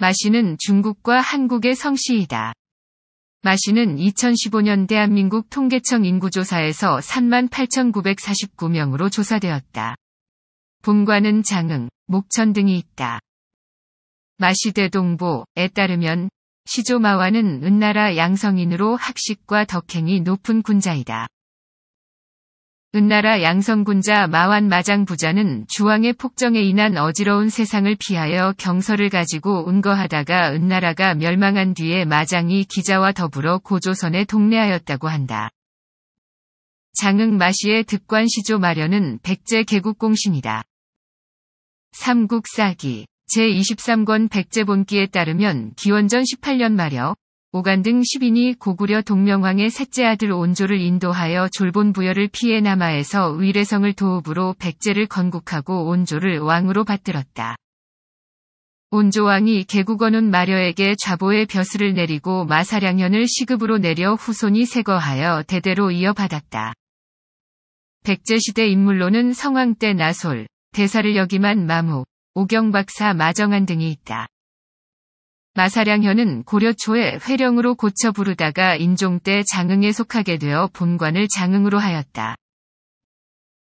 마시는 중국과 한국의 성씨이다. 마시는 2015년 대한민국 통계청 인구조사에서 38,949명으로 조사되었다. 본관은 장흥, 목천 등이 있다. 마시대 동보에 따르면 시조마와는 은나라 양성인으로 학식과 덕행이 높은 군자이다. 은나라 양성군자 마완 마장 부자는 주왕의 폭정에 인한 어지러운 세상을 피하여 경서를 가지고 은거하다가 은나라가 멸망한 뒤에 마장이 기자와 더불어 고조선에 동래하였다고 한다. 장흥 마시의 득관시조 마련은 백제 개국공신이다. 삼국사기 제23권 백제본기에 따르면 기원전 18년 말여 오간 등 10인이 고구려 동명왕의 셋째 아들 온조를 인도하여 졸본 부여를 피해 남아에서 위례성을 도읍으로 백제를 건국하고 온조를 왕으로 받들었다. 온조왕이 개국어는 마려에게 좌보의 벼슬을 내리고 마사량현을 시급으로 내려 후손이 세거하여 대대로 이어받았다. 백제시대 인물로는 성왕 때 나솔, 대사를 역임한 마무, 오경박사 마정한 등이 있다. 마사량현은 고려 초에 회령으로 고쳐 부르다가 인종 때 장흥에 속하게 되어 본관을 장흥으로 하였다.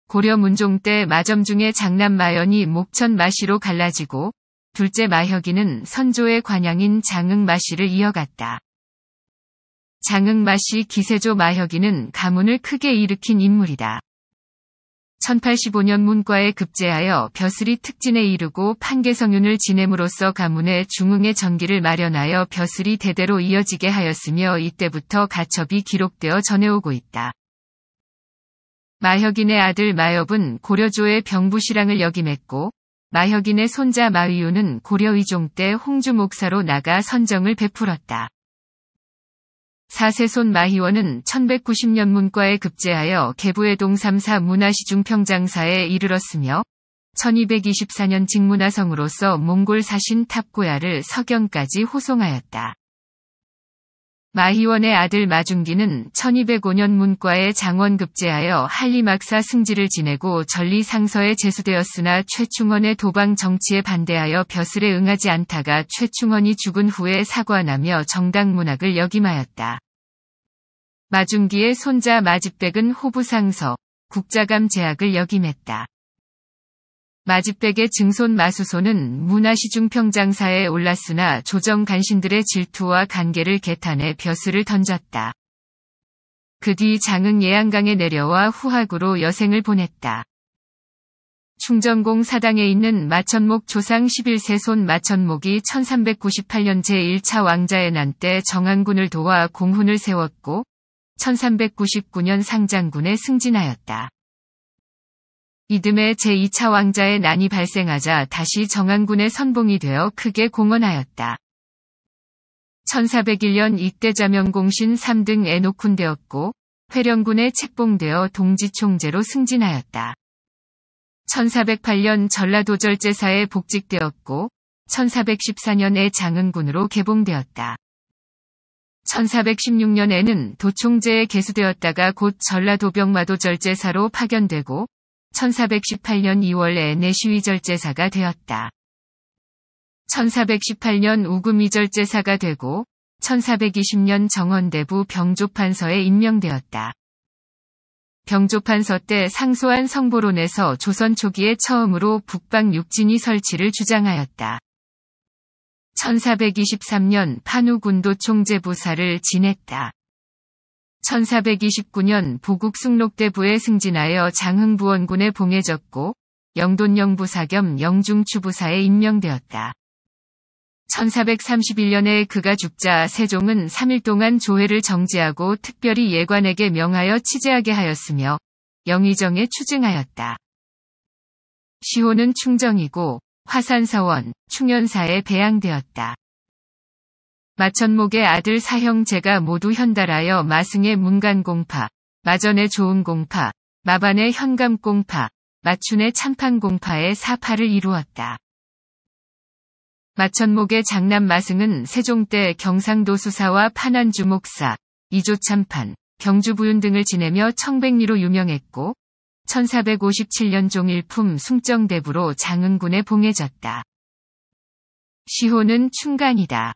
고려 문종 때 마점 중에 장남 마연이 목천 마시로 갈라지고 둘째 마혁이는 선조의 관양인 장흥 마시를 이어갔다. 장흥 마시 기세조 마혁이는 가문을 크게 일으킨 인물이다. 1085년 문과에 급제하여 벼슬이 특진에 이르고 판계성윤을 지냄으로써 가문의 중흥의 전기를 마련하여 벼슬이 대대로 이어지게 하였으며 이때부터 가첩이 기록되어 전해오고 있다. 마혁인의 아들 마엽은 고려조의 병부시랑을 역임했고 마혁인의 손자 마위유는 고려의종 때 홍주 목사로 나가 선정을 베풀었다. 사세손 마희원은 1190년 문과에 급제하여 개부의동 삼사 문화시중 평장사에 이르렀으며 1224년 직문화성으로서 몽골 사신 탑고야를 서경까지 호송하였다. 마희원의 아들 마중기는 1205년 문과에 장원급제하여 한리막사 승지를 지내고 전리상서에 제수되었으나 최충원의 도방 정치에 반대하여 벼슬에 응하지 않다가 최충원이 죽은 후에 사과나며 정당문학을 역임하였다. 마중기의 손자 마집백은 호부상서, 국자감 제약을 역임했다. 마집백의 증손 마수소는 문화시중 평장사에 올랐으나 조정 간신들의 질투와 관계를 개탄해 벼슬을 던졌다. 그 뒤 장흥 예안강에 내려와 후학으로 여생을 보냈다. 충정공 사당에 있는 마천목 조상 11세 손 마천목이 1398년 제1차 왕자의 난때 정안군을 도와 공훈을 세웠고 1399년 상장군에 승진하였다. 이듬해 제2차 왕자의 난이 발생하자 다시 정안군의 선봉이 되어 크게 공헌하였다. 1401년 이때 자명공신 3등 에노쿤되었고 회령군에 책봉되어 동지총재로 승진하였다. 1408년 전라도절제사에 복직되었고 1414년에 장흥군으로 개봉되었다. 1416년에는 도총재에 개수되었다가 곧 전라도병마도절제사로 파견되고 1418년 2월에 내시위절제사가 되었다. 1418년 우금위절제사가 되고 1420년 정원대부 병조판서에 임명되었다. 병조판서 때 상소한 성보론에서 조선 초기에 처음으로 북방 육진이 설치를 주장하였다. 1423년 판우군도 총재부사를 지냈다. 1429년 보국 숭록대부에 승진하여 장흥부원군에 봉해졌고 영돈영부사 겸 영중추부사에 임명되었다. 1431년에 그가 죽자 세종은 3일 동안 조회를 정지하고 특별히 예관에게 명하여 취재하게 하였으며 영의정에 추증하였다. 시호는 충정이고 화산서원, 충현사에 배양되었다. 마천목의 아들 사형제가 모두 현달하여 마승의 문간공파, 마전의 좋은공파 마반의 현감공파, 마춘의 참판공파의 사파를 이루었다. 마천목의 장남 마승은 세종 때 경상도 수사와 판안주 목사, 이조 참판, 경주부윤 등을 지내며 청백리로 유명했고 1457년 종일품 숭정대부로 장흥군에 봉해졌다. 시호는 충간이다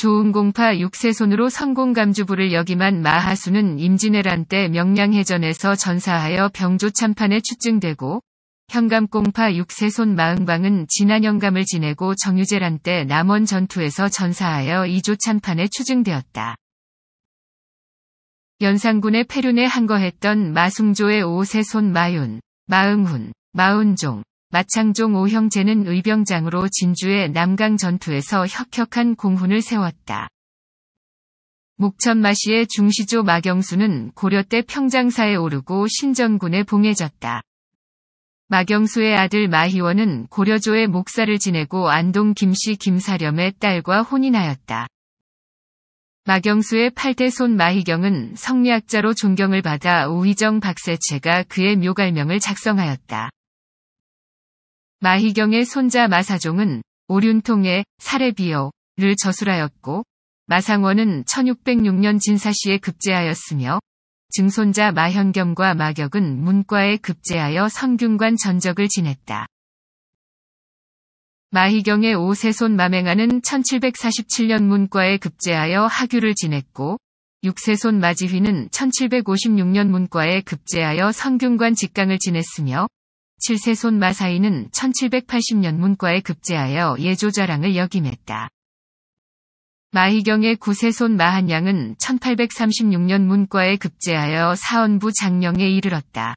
좋은공파 6세손으로 성공감주부를 역임한 마하수는 임진왜란 때 명량해전에서 전사하여 병조 참판에 추증되고 현감공파 6세손 마흥방은 지난 영감을 지내고 정유재란 때 남원 전투에서 전사하여 이조 참판에 추증되었다. 연산군의 패륜에 항거했던 마승조의 5세손 마윤, 마응훈, 마운종, 마창종 오형제는 의병장으로 진주의 남강 전투에서 혁혁한 공훈을 세웠다. 목천마시의 중시조 마경수는 고려 때 평장사에 오르고 신정군에 봉해졌다. 마경수의 아들 마희원은 고려조의 목사를 지내고 안동 김씨 김사렴의 딸과 혼인하였다. 마경수의 팔대손 마희경은 성리학자로 존경을 받아 우희정 박세체가 그의 묘갈명을 작성하였다. 마희경의 손자 마사종은 오륜통의 사례비어를 저술하였고 마상원은 1606년 진사시에 급제하였으며 증손자 마현겸과 마격은 문과에 급제하여 성균관 전적을 지냈다. 마희경의 오세손 마맹아는 1747년 문과에 급제하여 하교를 지냈고 육세손 마지휘는 1756년 문과에 급제하여 성균관 직강을 지냈으며 7세손 마사이는 1780년 문과에 급제하여 예조자랑을 역임했다. 마희경의 9세손 마한양은 1836년 문과에 급제하여 사원부 장령에 이르렀다.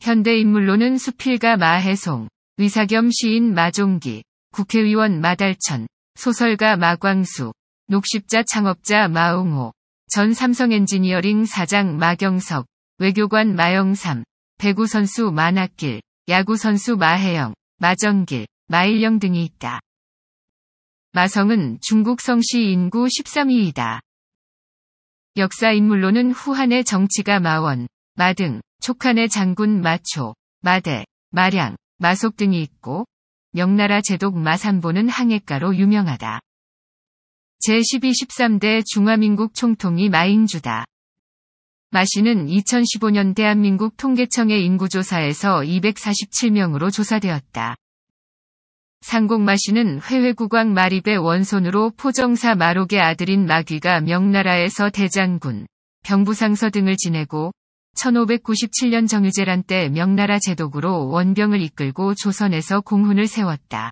현대 인물로는 수필가 마해송, 의사 겸 시인 마종기, 국회의원 마달천, 소설가 마광수, 녹십자 창업자 마웅호, 전 삼성 엔지니어링 사장 마경석, 외교관 마영삼, 배구 선수 만학길, 야구 선수 마혜영, 마정길, 마일령 등이 있다. 마성은 중국 성시 인구 13위이다. 역사 인물로는 후한의 정치가 마원, 마등, 촉한의 장군 마초, 마대, 마량, 마속 등이 있고 명나라 제독 마산보는 항해가로 유명하다. 제12, 13대 중화민국 총통이 마인주다 마씨는 2015년 대한민국 통계청의 인구조사에서 247명으로 조사되었다. 상곡 마씨는 회회국왕 마립의 원손으로 포정사 마록의 아들인 마귀가 명나라에서 대장군, 병부상서 등을 지내고 1597년 정유재란 때 명나라 제독으로 원병을 이끌고 조선에서 공훈을 세웠다.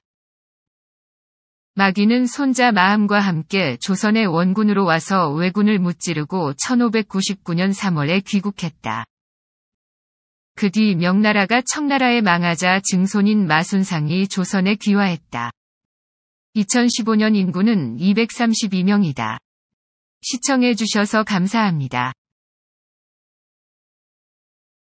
마귀는 손자 마음과 함께 조선의 원군으로 와서 왜군을 무찌르고 1599년 3월에 귀국했다. 그 뒤 명나라가 청나라에 망하자 증손인 마순상이 조선에 귀화했다. 2015년 인구는 232명이다. 시청해주셔서 감사합니다.